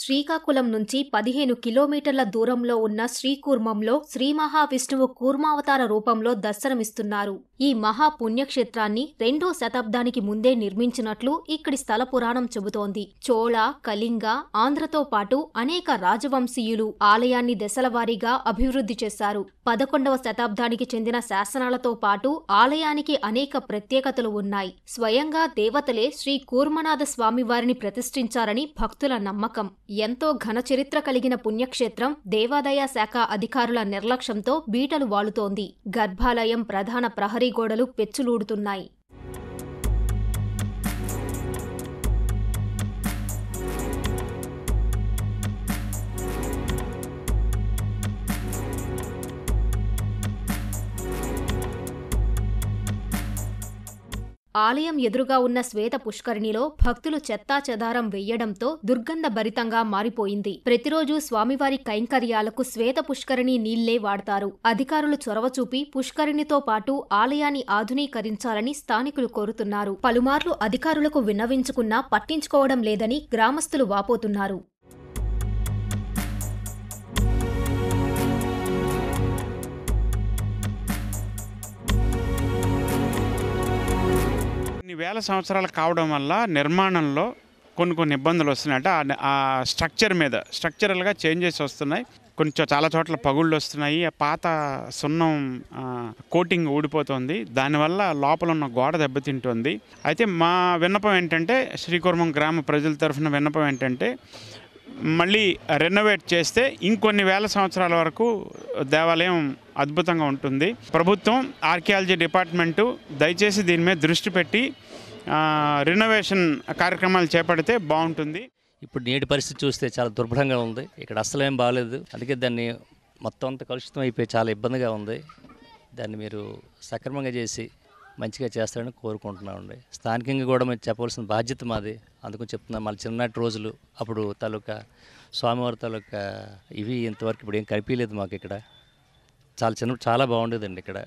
శ్రీకాకుళం నుంచి పదిహేను కిలోమీటర్ల దూరంలో ఉన్న శ్రీకూర్మంలో శ్రీ మహావిష్ణువు కూర్మావతార రూపంలో దర్శనమిస్తున్నారు ఈ మహా పుణ్యక్షేత్రాన్ని రెండో శతాబ్దానికి ముందే నిర్మించినట్లు ఇక్కడి స్థల పురాణం చెబుతోంది చోళ కళింగ ఆంధ్రతో పాటు అనేక రాజవంశీయులు ఆలయాన్ని దశలవారీగా అభివృద్ధి చేశారు పదకొండవ శతాబ్దానికి చెందిన శాసనాలతో పాటు ఆలయానికి అనేక ప్రత్యేకతలు ఉన్నాయి స్వయంగా దేవతలే శ్రీ కూర్మనాథ స్వామివారిని ప్రతిష్ఠించారని భక్తుల నమ్మకం ఎంతో ఘన చరిత్ర కలిగిన పుణ్యక్షేత్రం దేవాదాయ శాఖ అధికారుల నిర్లక్ష్యంతో బీటలు వాలుతోంది గర్భాలయం ప్రధాన ప్రహరీ గోడలు పెచ్చులూడుతున్నాయి ఆలయం ఎదురుగా ఉన్న శ్వేత పుష్కరిణిలో భక్తులు చెత్తా చెదారం వెయ్యడంతో దుర్గంధభరితంగా మారిపోయింది ప్రతిరోజు స్వామివారి కైంకర్యాలకు శ్వేత పుష్కరిణి నీళ్లే వాడతారు అధికారులు చొరవ చూపి పుష్కరిణితో పాటు ఆలయాన్ని ఆధునీకరించాలని స్థానికులు కోరుతున్నారు పలుమార్లు అధికారులకు విన్నవించుకున్నా పట్టించుకోవడం లేదని గ్రామస్తులు వాపోతున్నారు వేల సంవత్సరాలు కావడం వల్ల నిర్మాణంలో కొన్ని కొన్ని ఇబ్బందులు వస్తున్నాయంటే ఆ స్ట్రక్చర్ మీద స్ట్రక్చరల్గా చేంజెస్ వస్తున్నాయి కొంచెం చాలా చోట్ల పగుళ్ళు వస్తున్నాయి ఆ పాత సున్నం కోటింగ్ ఊడిపోతుంది దానివల్ల లోపల ఉన్న గోడ దెబ్బతింటుంది అయితే మా విన్నపం ఏంటంటే శ్రీకుర్మం గ్రామ ప్రజల తరఫున విన్నపం ఏంటంటే మళ్ళీ రెనోవేట్ చేస్తే ఇంకొన్ని వేల సంవత్సరాల వరకు దేవాలయం అద్భుతంగా ఉంటుంది ప్రభుత్వం ఆర్కియాలజీ డిపార్ట్మెంటు దయచేసి దీని మీద దృష్టి పెట్టి రినోవేషన్ కార్యక్రమాలు చేపడితే బాగుంటుంది ఇప్పుడు నేటి పరిస్థితి చూస్తే చాలా దుర్భరంగా ఉంది ఇక్కడ అసలేం బాగాలేదు అందుకే దాన్ని మొత్తం అంత కలుషితం అయిపోయి చాలా ఇబ్బందిగా ఉంది దాన్ని మీరు సక్రమంగా చేసి మంచిగా చేస్తారని కోరుకుంటున్నామండి స్థానికంగా కూడా మేము చెప్పవలసిన బాధ్యత మాది అందుకని చెప్తున్నాం మళ్ళీ చిన్నటి రోజులు అప్పుడు తాలూకా స్వామివారి తాలూకా ఇవి ఇంతవరకు ఇప్పుడు ఏం కనిపించలేదు మాకు ఇక్కడ చాలా చిన్న చాలా బాగుండేదండి ఇక్కడ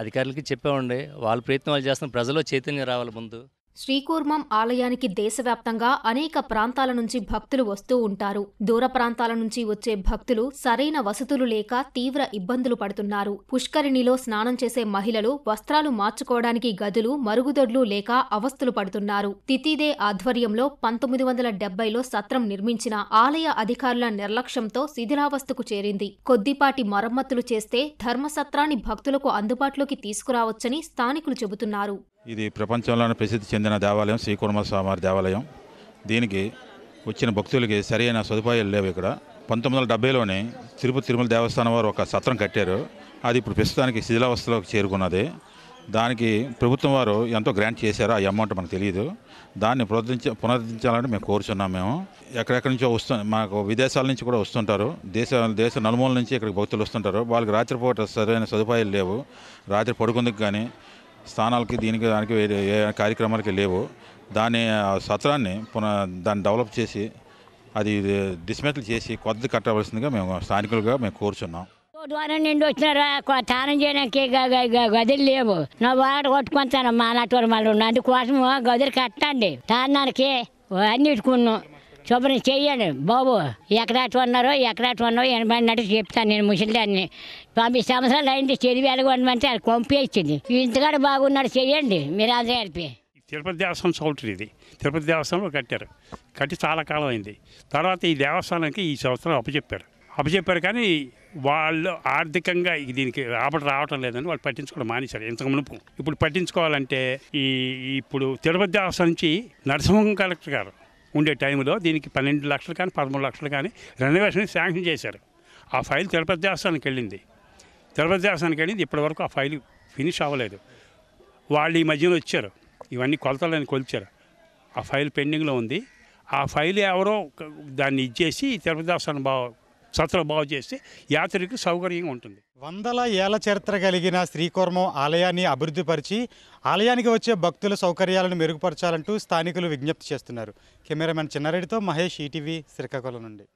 అధికారులకి చెప్పామండి వాళ్ళ ప్రయత్నం వాళ్ళు చేస్తున్న ప్రజల్లో చైతన్యం రావాలి ముందు శ్రీకూర్మం ఆలయానికి దేశవ్యాప్తంగా అనేక ప్రాంతాల నుంచి భక్తులు వస్తూ ఉంటారు దూర ప్రాంతాల నుంచి వచ్చే భక్తులు సరైన వసతులు లేక తీవ్ర ఇబ్బందులు పడుతున్నారు పుష్కరిణిలో స్నానం చేసే మహిళలు వస్త్రాలు మార్చుకోవడానికి గదులు మరుగుదొడ్లు లేక అవస్థలు పడుతున్నారు తితిదే ఆధ్వర్యంలో పంతొమ్మిది వందల డెబ్బైలో సత్రం నిర్మించిన ఆలయ అధికారుల నిర్లక్ష్యంతో శిథిలావస్థకు చేరింది కొద్దిపాటి మరమ్మతులు చేస్తే ధర్మసత్రాన్ని భక్తులకు అందుబాటులోకి తీసుకురావచ్చని స్థానికులు చెబుతున్నారు ఇది ప్రపంచంలోనే ప్రసిద్ధి చెందిన దేవాలయం శ్రీకుర్మ స్వామివారి దేవాలయం దీనికి వచ్చిన భక్తులకి సరైన సదుపాయాలు లేవు ఇక్కడ పంతొమ్మిది వందల డెబ్బైలోనే తిరుపతి తిరుమల దేవస్థానం వారు ఒక సత్రం కట్టారు అది ఇప్పుడు ప్రస్తుతానికి శిథిలావస్థలోకి చేరుకున్నది దానికి ప్రభుత్వం వారు ఎంతో గ్రాంట్ చేశారు ఆ అమౌంట్ మనకు తెలియదు దాన్ని పునరుద్ధరించ పునరుద్ధరించాలని మేము కోరుచున్నాం మేము ఎక్కడెక్కడి నుంచో వస్తు మాకు విదేశాల నుంచి కూడా వస్తుంటారు దేశ దేశ నలుమూల నుంచి ఇక్కడికి భక్తులు వస్తుంటారు వాళ్ళకి రాత్రిపూట సరైన సదుపాయాలు లేవు రాత్రి పడుకుందుకు కానీ స్థానాలకి దీనికి దానికి ఏ కార్యక్రమాలకి లేవు దాని సత్రాన్ని పున దాన్ని డెవలప్ చేసి అది డిస్మెటల్ చేసి కొద్ది కట్టవలసిందిగా మేము స్థానికులుగా మేము కోరుచున్నాం ద్వారా నిండి వచ్చినారా తానం చేయడానికి గదులు లేవు నా వాడు కొట్టుకుంటాను మా నాటి వాళ్ళు అందుకోసం గదులు కట్టండి తానానికి అన్నిటికున్నాం శుభ్రం చెయ్యండి బాబు ఎకరాటి ఉన్నారో ఎకరాటి ఉన్నారో ఎనభై నడిచి చెప్తాను నేను ముసలిదాన్ని తొంభై సంవత్సరాలు అయింది చదివి అంటే అది కొంపేచ్చింది ఇంతకాడ బాగున్నాడు చెయ్యండి మీరు అదే అడిపి తిరుపతి దేవస్థానం చౌటర్ ఇది తిరుపతి దేవస్థానంలో కట్టారు కట్టి చాలా కాలం అయింది తర్వాత ఈ దేవస్థానానికి ఈ సంవత్సరం అప్పచెప్పారు అప్పచెప్పారు కానీ వాళ్ళు ఆర్థికంగా దీనికి రాబడి రావటం లేదని వాళ్ళు పట్టించుకోవడం మానేశారు ఇంతకు మునుపు ఇప్పుడు పట్టించుకోవాలంటే ఈ ఇప్పుడు తిరుపతి దేవస్థానం నుంచి నరసింహం కలెక్టర్ గారు ఉండే టైంలో దీనికి పన్నెండు లక్షలు కానీ పదమూడు లక్షలు కానీ రెనోవేషన్ శాంక్షన్ చేశారు ఆ ఫైల్ తిరుపతి దేవస్థానికి వెళ్ళింది తిరుపతి దేవస్థానికి వెళ్ళింది ఇప్పటివరకు ఆ ఫైల్ ఫినిష్ అవ్వలేదు వాళ్ళు ఈ మధ్యలో వచ్చారు ఇవన్నీ కొలతలని కొలిచారు ఆ ఫైల్ పెండింగ్లో ఉంది ఆ ఫైల్ ఎవరో దాన్ని ఇచ్చేసి తిరుపతి దేవస్థానం బాగా సత్రం బాగు చేస్తే యాత్రికు సౌకర్యంగా ఉంటుంది వందల ఏళ్ల చరిత్ర కలిగిన శ్రీకూర్మం ఆలయాన్ని అభివృద్ధిపరిచి ఆలయానికి వచ్చే భక్తుల సౌకర్యాలను మెరుగుపరచాలంటూ స్థానికులు విజ్ఞప్తి చేస్తున్నారు కెమెరామెన్ చిన్నారెడ్డితో మహేష్ ఈటీవీ శ్రీకాకుళం నుండి